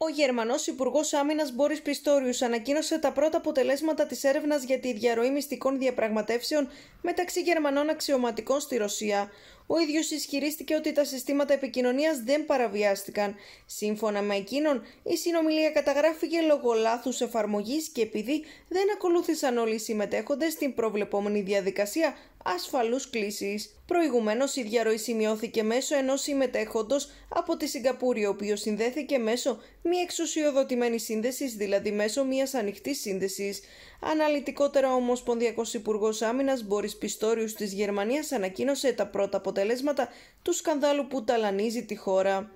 Ο Γερμανός Υπουργός Άμυνας Μπόρις Πιστόριου ανακοίνωσε τα πρώτα αποτελέσματα της έρευνας για τη διαρροή μυστικών διαπραγματεύσεων μεταξύ Γερμανών αξιωματικών στη Ρωσία ο ίδιος ισχυρίστηκε ότι τα συστήματα επικοινωνίας δεν παραβιάστηκαν. Σύμφωνα με εκείνον, η συνομιλία καταγράφηκε λόγω λάθους εφαρμογής και επειδή δεν ακολούθησαν όλοι οι συμμετέχοντες στην προβλεπόμενη διαδικασία ασφαλούς κλήσης. Προηγουμένως, η διαρροή σημειώθηκε μέσω ενός συμμετέχοντος από τη Σιγκαπούρη, ο οποίος συνδέεται συνδέθηκε μέσω μη εξουσιοδοτημένης συνδεση δηλαδή μέσω Αναλύτερα ανοιχτη σύνδεσης Αναλυτικότερα ο Ομοσπονδιακός Άμυνα αμυνα Μπόρις πιστόριους της Γερμανίας ανακοίνωσε τα πρώτα αποτελέσματα αποτελέσματα του σκανδάλου που ταλανίζει τη χώρα.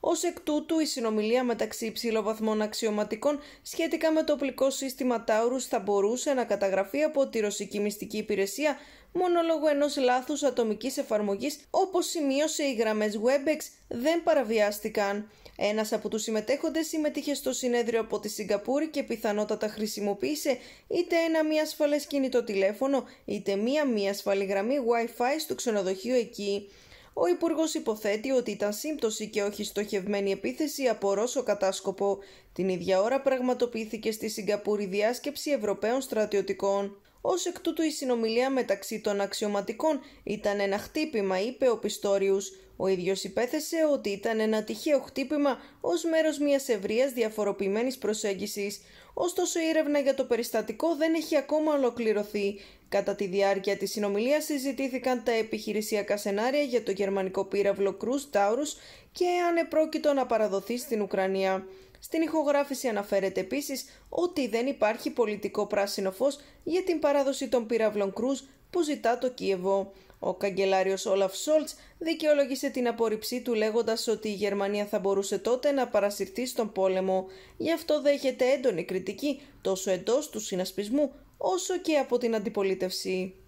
Ως εκ τούτου, η συνομιλία μεταξύ υψηλοβαθμών αξιωματικών σχετικά με το οπλικό σύστημα Τάουρου θα μπορούσε να καταγραφεί από τη ρωσική μυστική υπηρεσία μόνο λόγω ενός λάθους ατομικής εφαρμογής, όπως σημείωσε οι γραμμές Webex δεν παραβιάστηκαν. Ένας από τους συμμετέχοντες συμμετείχε στο συνέδριο από τη Σιγκαπούρη και πιθανότατα χρησιμοποίησε είτε ένα μη ασφαλές κινητό τηλέφωνο, είτε μία μη ασφαλή γραμμή Wi-Fi στο ξενοδοχείο εκεί. Ο Υπουργός υποθέτει ότι ήταν σύμπτωση και όχι στοχευμένη επίθεση από Ρώσο κατάσκοπο. Την ίδια ώρα πραγματοποιήθηκε στη Σιγκαπούρη διάσκεψη Ευρωπαίων στρατιωτικών. Ως εκ τούτου η συνομιλία μεταξύ των αξιωματικών ήταν ένα χτύπημα, είπε ο πιστόριου. Ο ίδιος υπέθεσε ότι ήταν ένα τυχαίο χτύπημα ως μέρος μιας ευρείας διαφοροποιημένης προσέγγισης, ωστόσο η έρευνα για το περιστατικό δεν έχει ακόμα ολοκληρωθεί. Κατά τη διάρκεια της συνομιλίας συζητήθηκαν τα επιχειρησιακά σενάρια για το γερμανικό πύραυλο Cruise Τάουρους και αν επρόκειτο να παραδοθεί στην Ουκρανία. Στην ηχογράφηση αναφέρεται επίσης ότι δεν υπάρχει πολιτικό πράσινο φως για την παράδοση των πυραυλών κρού που ζητά το Κίεβο. Ο καγκελάριος Όλαφ Σόλτ δικαιολόγησε την απόρριψή του λέγοντας ότι η Γερμανία θα μπορούσε τότε να παρασυρθεί στον πόλεμο. Γι' αυτό δέχεται έντονη κριτική τόσο εντός του συνασπισμού όσο και από την αντιπολίτευση.